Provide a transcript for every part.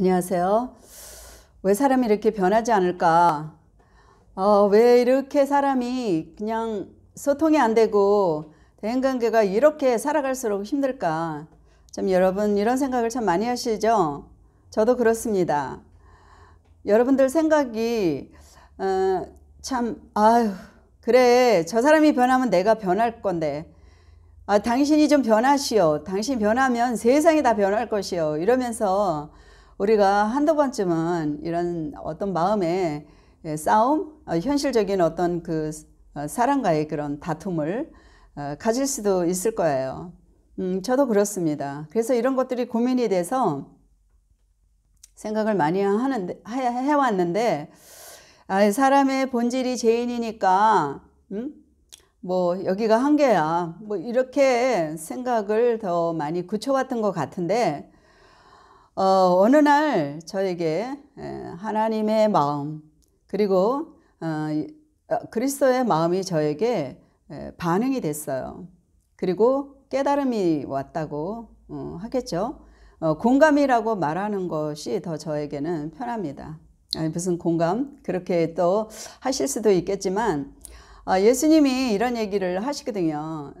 안녕하세요. 왜 사람이 이렇게 변하지 않을까? 어, 왜 이렇게 사람이 그냥 소통이 안 되고 대인관계가 이렇게 살아갈수록 힘들까? 참 여러분 이런 생각을 참 많이 하시죠? 저도 그렇습니다. 여러분들 생각이 어, 참 아유 그래 저 사람이 변하면 내가 변할 건데 아, 당신이 좀 변하시오. 당신 변하면 세상이 다 변할 것이오 이러면서 우리가 한두 번쯤은 이런 어떤 마음의 예, 싸움, 어, 현실적인 어떤 그사람과의 어, 그런 다툼을 어, 가질 수도 있을 거예요. 음, 저도 그렇습니다. 그래서 이런 것들이 고민이 돼서 생각을 많이 하는데, 해왔는데, 아, 사람의 본질이 죄인이니까, 음? 뭐, 여기가 한계야. 뭐, 이렇게 생각을 더 많이 굳혀왔던 것 같은데, 어, 느날 저에게 하나님의 마음 그리고 어, 어, 그리스도의 마음이 저에게 반응이 됐어요. 그리고 깨달음이 왔다고 어, 하겠죠. 공감이라고 말하는 것이 더 저에게는 편합니다. 무슨 공감? 그렇게 또 하실 수도 있겠지만 아, 예수님이 이런 얘기를 하시거든요.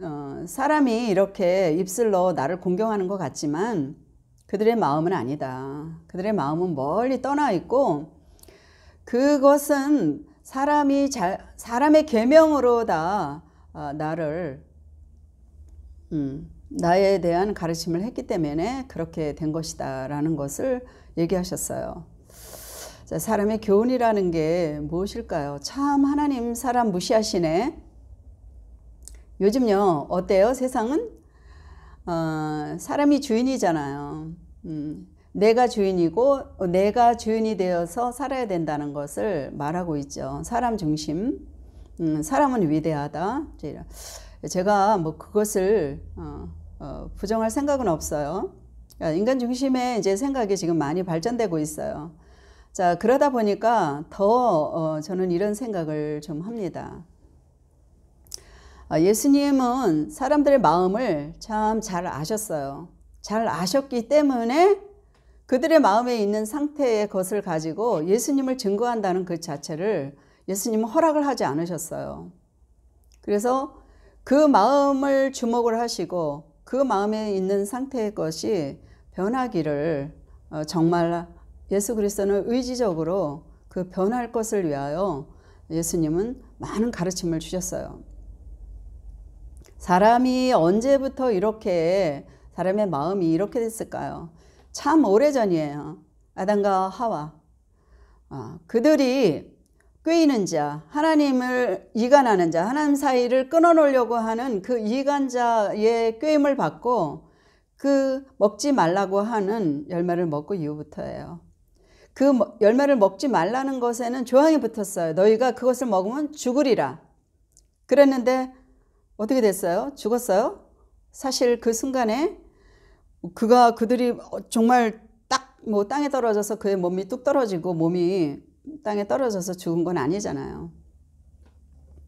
사람이 이렇게 입술로 나를 공경하는 것 같지만 그들의 마음은 아니다. 그들의 마음은 멀리 떠나 있고 그것은 사람이 잘 사람의 계명으로 다 아, 나를 음, 나에 대한 가르침을 했기 때문에 그렇게 된 것이다라는 것을 얘기하셨어요. 자, 사람의 교훈이라는 게 무엇일까요? 참 하나님 사람 무시하시네. 요즘요 어때요? 세상은 어, 사람이 주인이잖아요. 음, 내가 주인이고 어, 내가 주인이 되어서 살아야 된다는 것을 말하고 있죠. 사람 중심, 음, 사람은 위대하다. 제가 뭐 그것을 어, 어, 부정할 생각은 없어요. 아, 인간 중심의 이제 생각이 지금 많이 발전되고 있어요. 자 그러다 보니까 더 어, 저는 이런 생각을 좀 합니다. 아, 예수님은 사람들의 마음을 참 잘 아셨어요. 잘 아셨기 때문에 그들의 마음에 있는 상태의 것을 가지고 예수님을 증거한다는 그 자체를 예수님은 허락을 하지 않으셨어요. 그래서 그 마음을 주목을 하시고 그 마음에 있는 상태의 것이 변하기를 어, 정말 예수 그리스도는 의지적으로 그 변할 것을 위하여 예수님은 많은 가르침을 주셨어요. 사람이 언제부터 이렇게 사람의 마음이 이렇게 됐을까요? 참 오래전이에요. 아담과 하와. 어, 그들이 꾀이는 자, 하나님을 이간하는 자, 하나님 사이를 끊어놓으려고 하는 그 이간자의 꾀임을 받고 그 먹지 말라고 하는 열매를 먹고 이후부터예요. 그 열매를 먹지 말라는 것에는 조항이 붙었어요. 너희가 그것을 먹으면 죽으리라. 그랬는데 어떻게 됐어요? 죽었어요? 사실 그 순간에 그가 그들이 정말 딱 뭐 땅에 떨어져서 그의 몸이 뚝 떨어지고 몸이 땅에 떨어져서 죽은 건 아니잖아요.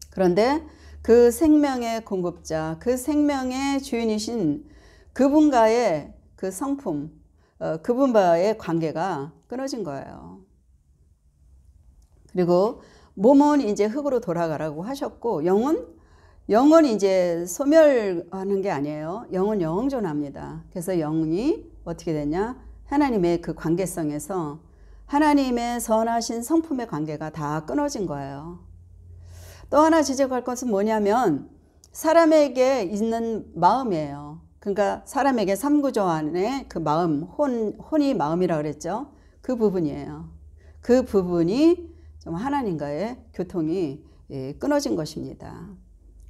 그런데 그 생명의 공급자, 그 생명의 주인이신 그분과의 그 성품, 어, 그분과의 관계가 끊어진 거예요. 그리고 몸은 이제 흙으로 돌아가라고 하셨고 영은 영은 이제 소멸하는 게 아니에요. 영은 영존합니다. 그래서 영이 어떻게 되냐? 하나님의 그 관계성에서 하나님의 선하신 성품의 관계가 다 끊어진 거예요. 또 하나 지적할 것은 뭐냐면 사람에게 있는 마음이에요. 그러니까 사람에게 삼구조 안에 그 마음, 혼, 혼이 마음이라 그랬죠. 그 부분이에요. 그 부분이 좀 하나님과의 교통이 예, 끊어진 것입니다.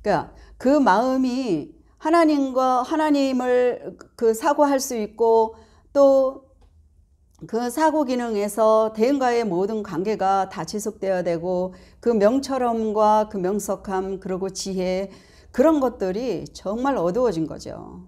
그러니까 그 마음이 하나님과 하나님을 그 사고할 수 있고 또 그 사고 기능에서 대인과의 모든 관계가 다 지속되어야 되고 그 명철함과 그 명석함 그리고 지혜 그런 것들이 정말 어두워진 거죠.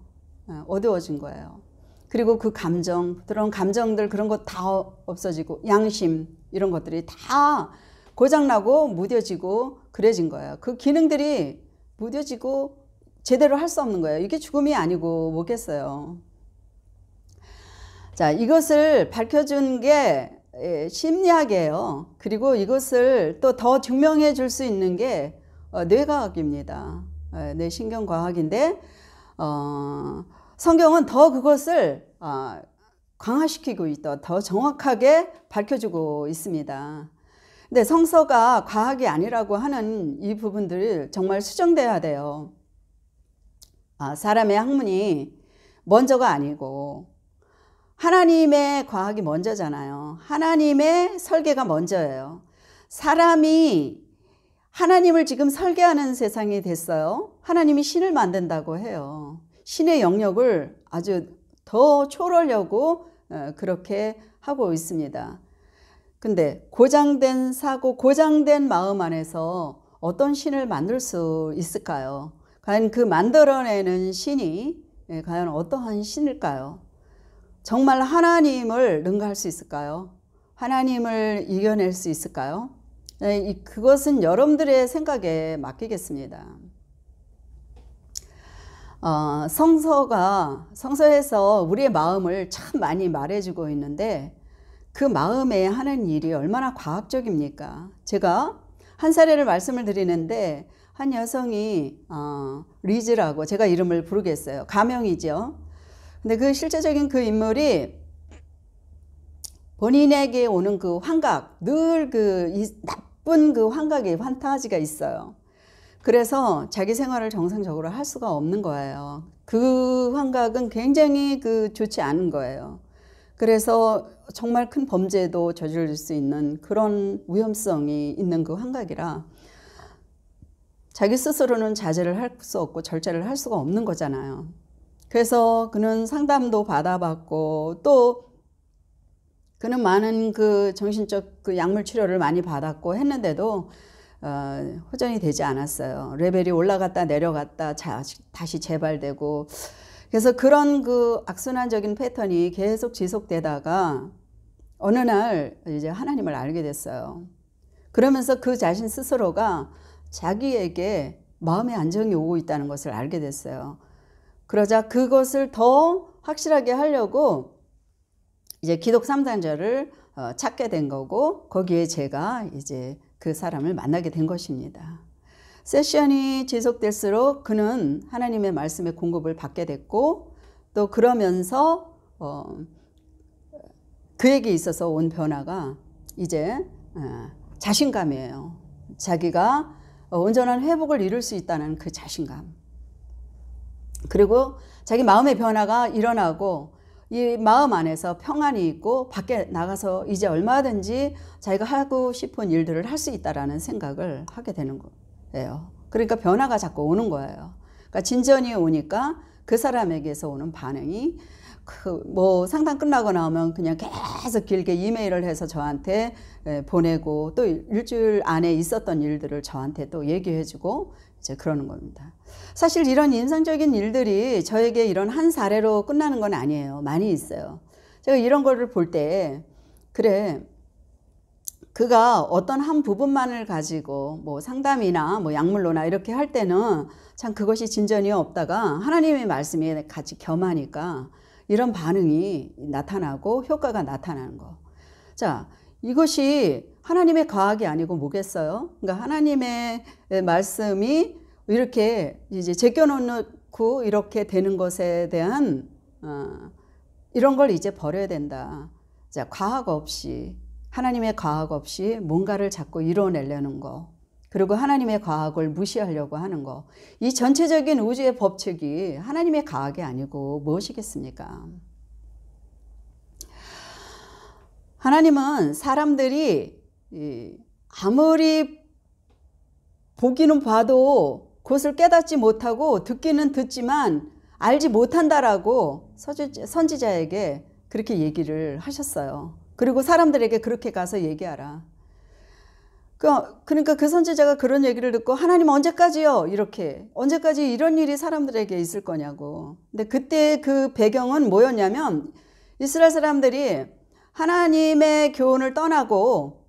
네, 어두워진 거예요. 그리고 그 감정, 그런 감정들 그런 것 다 없어지고 양심 이런 것들이 다 고장나고 무뎌지고 그래진 거예요. 그 기능들이 무뎌지고 제대로 할 수 없는 거예요. 이게 죽음이 아니고 뭐겠어요. 자, 이것을 밝혀준 게 예, 심리학이에요. 그리고 이것을 또 더 증명해 줄 수 있는 게 어, 뇌과학입니다. 어, 뇌신경과학인데, 어, 성경은 더 그것을 아, 강화시키고 있다, 더 정확하게 밝혀주고 있습니다. 근데 성서가 과학이 아니라고 하는 이 부분들 정말 수정돼야 돼요. 아, 사람의 학문이 먼저가 아니고 하나님의 과학이 먼저잖아요. 하나님의 설계가 먼저예요. 사람이 하나님을 지금 설계하는 세상이 됐어요. 하나님이 신을 만든다고 해요. 신의 영역을 아주 더 초월하려고 어, 그렇게 하고 있습니다. 근데 고장된 사고, 고장된 마음 안에서 어떤 신을 만들 수 있을까요? 과연 그 만들어내는 신이 예, 과연 어떠한 신일까요? 정말 하나님을 능가할 수 있을까요? 하나님을 이겨낼 수 있을까요? 예, 그것은 여러분들의 생각에 맡기겠습니다. 어, 성서가 성서에서 우리의 마음을 참 많이 말해주고 있는데 그 마음에 하는 일이 얼마나 과학적입니까? 제가 한 사례를 말씀을 드리는데 한 여성이 어, 리즈라고 제가 이름을 부르겠어요. 가명이죠. 근데 그 실제적인 그 인물이 본인에게 오는 그 환각, 늘 그 나쁜 그 환각이 환타지가 있어요. 그래서 자기 생활을 정상적으로 할 수가 없는 거예요. 그 환각은 굉장히 그 좋지 않은 거예요. 그래서 정말 큰 범죄도 저지릴수 있는 그런 위험성이 있는 그 환각이라 자기 스스로는 자제를 할 수 없고 절제를 할 수가 없는 거잖아요. 그래서 그는 상담도 받아봤고 또 그는 많은 그 정신적 그 약물 치료를 많이 받았고 했는데도 어, 호전이 되지 않았어요. 레벨이 올라갔다 내려갔다 자, 다시 재발되고 그래서 그런 그 악순환적인 패턴이 계속 지속되다가 어느 날 이제 하나님을 알게 됐어요. 그러면서 그 자신 스스로가 자기에게 마음의 안정이 오고 있다는 것을 알게 됐어요. 그러자 그것을 더 확실하게 하려고 이제 기독 삼단자를 어, 찾게 된 거고 거기에 제가 이제 그 사람을 만나게 된 것입니다. 세션이 지속될수록 그는 하나님의 말씀의 공급을 받게 됐고 또 그러면서 어, 그에게 있어서 온 변화가 이제 어, 자신감이에요. 자기가 어, 온전한 회복을 이룰 수 있다는 그 자신감. 그리고 자기 마음의 변화가 일어나고 이 마음 안에서 평안이 있고 밖에 나가서 이제 얼마든지 자기가 하고 싶은 일들을 할 수 있다라는 생각을 하게 되는 거예요. 예요. 그러니까 변화가 자꾸 오는 거예요. 그러니까 진전이 오니까 그 사람에게서 오는 반응이 그뭐 상담 끝나고 나오면 그냥 계속 길게 이메일을 해서 저한테 예, 보내고 또 일주일 안에 있었던 일들을 저한테 또 얘기해주고 이제 그러는 겁니다. 사실 이런 인상적인 일들이 저에게 이런 한 사례로 끝나는 건 아니에요. 많이 있어요. 제가 이런 거를 볼 때 그래 그가 어떤 한 부분만을 가지고 뭐 상담이나 뭐 약물로나 이렇게 할 때는 참 그것이 진전이 없다가 하나님의 말씀에 같이 겸하니까 이런 반응이 나타나고 효과가 나타나는 거. 자, 이것이 하나님의 과학이 아니고 뭐겠어요? 그러니까 하나님의 말씀이 이렇게 이제 제껴놓고 이렇게 되는 것에 대한 어, 이런 걸 이제 버려야 된다. 자, 과학 없이 하나님의 과학 없이 뭔가를 자꾸 이뤄내려는 거. 그리고 하나님의 과학을 무시하려고 하는 거. 이 전체적인 우주의 법칙이 하나님의 과학이 아니고 무엇이겠습니까? 하나님은 사람들이 아무리 보기는 봐도 그것을 깨닫지 못하고 듣기는 듣지만 알지 못한다라고 선지자에게 그렇게 얘기를 하셨어요. 그리고 사람들에게 그렇게 가서 얘기하라. 그, 그러니까 그 선지자가 그런 얘기를 듣고 하나님 언제까지요? 이렇게 언제까지 이런 일이 사람들에게 있을 거냐고. 근데 그때 그 배경은 뭐였냐면 이스라엘 사람들이 하나님의 교훈을 떠나고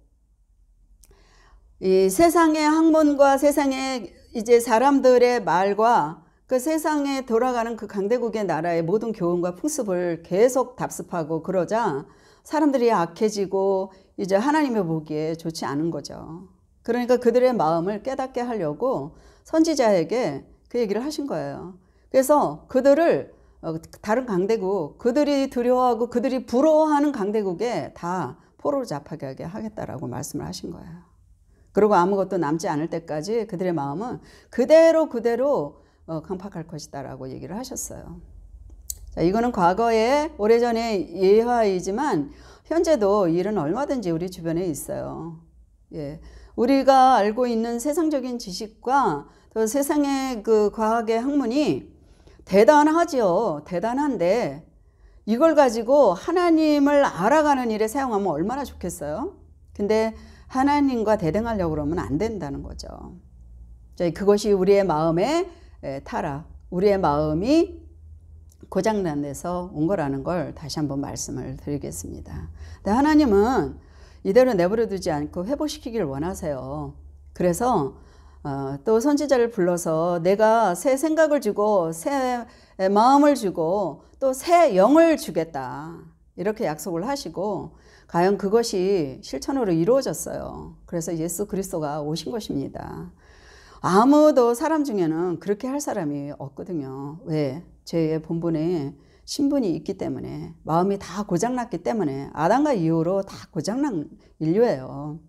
이 세상의 학문과 세상의 이제 사람들의 말과 그 세상에 돌아가는 그 강대국의 나라의 모든 교훈과 풍습을 계속 답습하고 그러자 사람들이 악해지고 이제 하나님의 보기에 좋지 않은 거죠. 그러니까 그들의 마음을 깨닫게 하려고 선지자에게 그 얘기를 하신 거예요. 그래서 그들을 어, 다른 강대국, 그들이 두려워하고 그들이 부러워하는 강대국에 다포로 잡하게 하겠다라고 말씀을 하신 거예요. 그리고 아무것도 남지 않을 때까지 그들의 마음은 그대로 그대로 어, 강팍할 것이다라고 얘기를 하셨어요. 자, 이거는 과거에 오래전에 예화이지만 현재도 일은 얼마든지 우리 주변에 있어요. 예. 우리가 알고 있는 세상적인 지식과 또 세상의 그 과학의 학문이 대단하지요. 대단한데 이걸 가지고 하나님을 알아가는 일에 사용하면 얼마나 좋겠어요. 근데 하나님과 대등하려고 그러면 안 된다는 거죠. 그것이 우리의 마음의 예, 타락, 우리의 마음이 고장난에서 온 거라는 걸 다시 한번 말씀을 드리겠습니다. 근데 하나님은 이대로 내버려 두지 않고 회복시키기를 원하세요. 그래서 어, 또 선지자를 불러서 내가 새 생각을 주고 새 마음을 주고 또 새 영을 주겠다. 이렇게 약속을 하시고 과연 그것이 실천으로 이루어졌어요. 그래서 예수 그리스도가 오신 것입니다. 아무도 사람 중에는 그렇게 할 사람이 없거든요. 왜? 죄의 본분에 신분이 있기 때문에 마음이 다 고장났기 때문에 아담과 이후로 다 고장난 인류예요.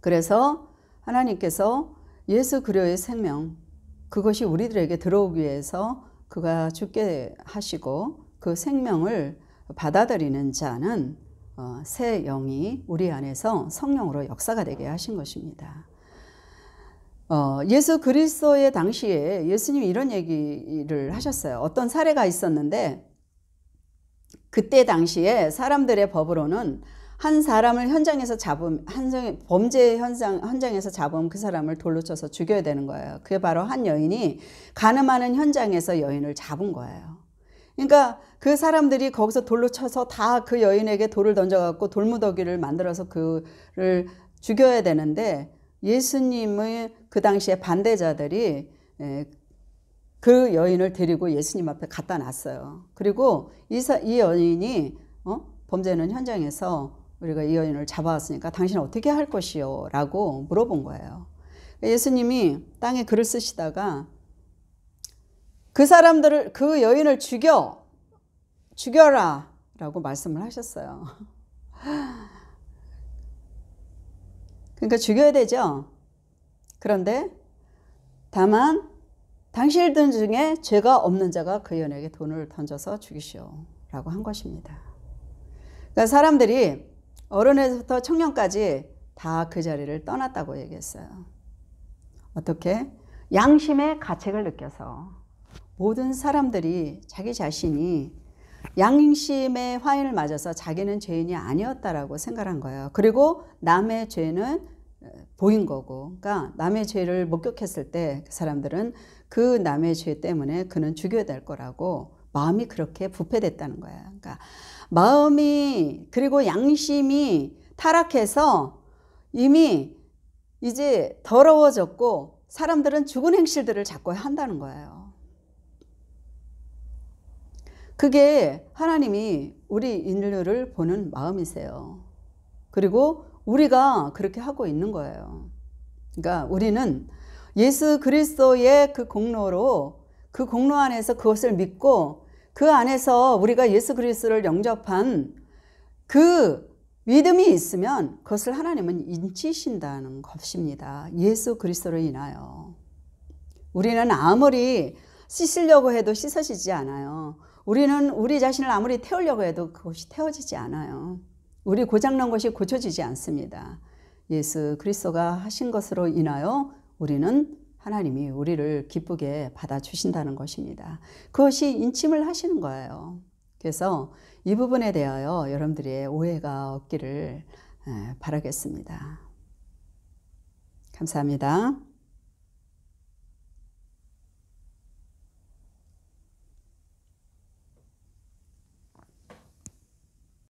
그래서 하나님께서 예수 그리스도의 생명 그것이 우리들에게 들어오기 위해서 그가 죽게 하시고 그 생명을 받아들이는 자는 어, 새 영이 우리 안에서 성령으로 역사가 되게 하신 것입니다. 어, 예수 그리스도의 당시에 예수님이 이런 얘기를 하셨어요. 어떤 사례가 있었는데 그때 당시에 사람들의 법으로는 한 사람을 현장에서 잡음 한정 범죄 현장 현장에서 잡음 그 사람을 돌로 쳐서 죽여야 되는 거예요. 그게 바로 한 여인이 가늠하는 현장에서 여인을 잡은 거예요. 그러니까 그 사람들이 거기서 돌로 쳐서 다 그 여인에게 돌을 던져갖고 돌무더기를 만들어서 그를 죽여야 되는데 예수님의 그 당시에 반대자들이 예, 그 여인을 데리고 예수님 앞에 갖다 놨어요. 그리고 이 여인이 어, 범죄는 현장에서 우리가 이 여인을 잡아왔으니까 당신 어떻게 할 것이요? 라고 물어본 거예요. 그러니까 예수님이 땅에 글을 쓰시다가 그 사람들을, 그 여인을 죽여! 죽여라! 라고 말씀을 하셨어요. 그러니까 죽여야 되죠. 그런데 다만 당신들 중에 죄가 없는 자가 그 연에게 돈을 던져서 죽이시오라고 한 것입니다. 그러니까 사람들이 어른에서부터 청년까지 다 그 자리를 떠났다고 얘기했어요. 어떻게? 양심의 가책을 느껴서 모든 사람들이 자기 자신이 양심의 화인을 맞아서 자기는 죄인이 아니었다라고 생각한 거예요. 그리고 남의 죄는 보인 거고, 그러니까 남의 죄를 목격했을 때 그 사람들은 그 남의 죄 때문에 그는 죽여야 될 거라고 마음이 그렇게 부패됐다는 거야. 그러니까 마음이 그리고 양심이 타락해서 이미 이제 더러워졌고 사람들은 죽은 행실들을 자꾸 한다는 거예요. 그게 하나님이 우리 인류를 보는 마음이세요. 그리고 우리가 그렇게 하고 있는 거예요. 그러니까 우리는 예수 그리스도의 그 공로로 그 공로 안에서 그것을 믿고 그 안에서 우리가 예수 그리스도를 영접한 그 믿음이 있으면 그것을 하나님은 인치신다는 것입니다. 예수 그리스도로 인하여. 우리는 아무리 씻으려고 해도 씻어지지 않아요. 우리는 우리 자신을 아무리 태우려고 해도 그것이 태워지지 않아요. 우리 고장난 것이 고쳐지지 않습니다. 예수 그리스도가 하신 것으로 인하여 우리는 하나님이 우리를 기쁘게 받아주신다는 것입니다. 그것이 인침을 하시는 거예요. 그래서 이 부분에 대하여 여러분들의 오해가 없기를 바라겠습니다. 감사합니다.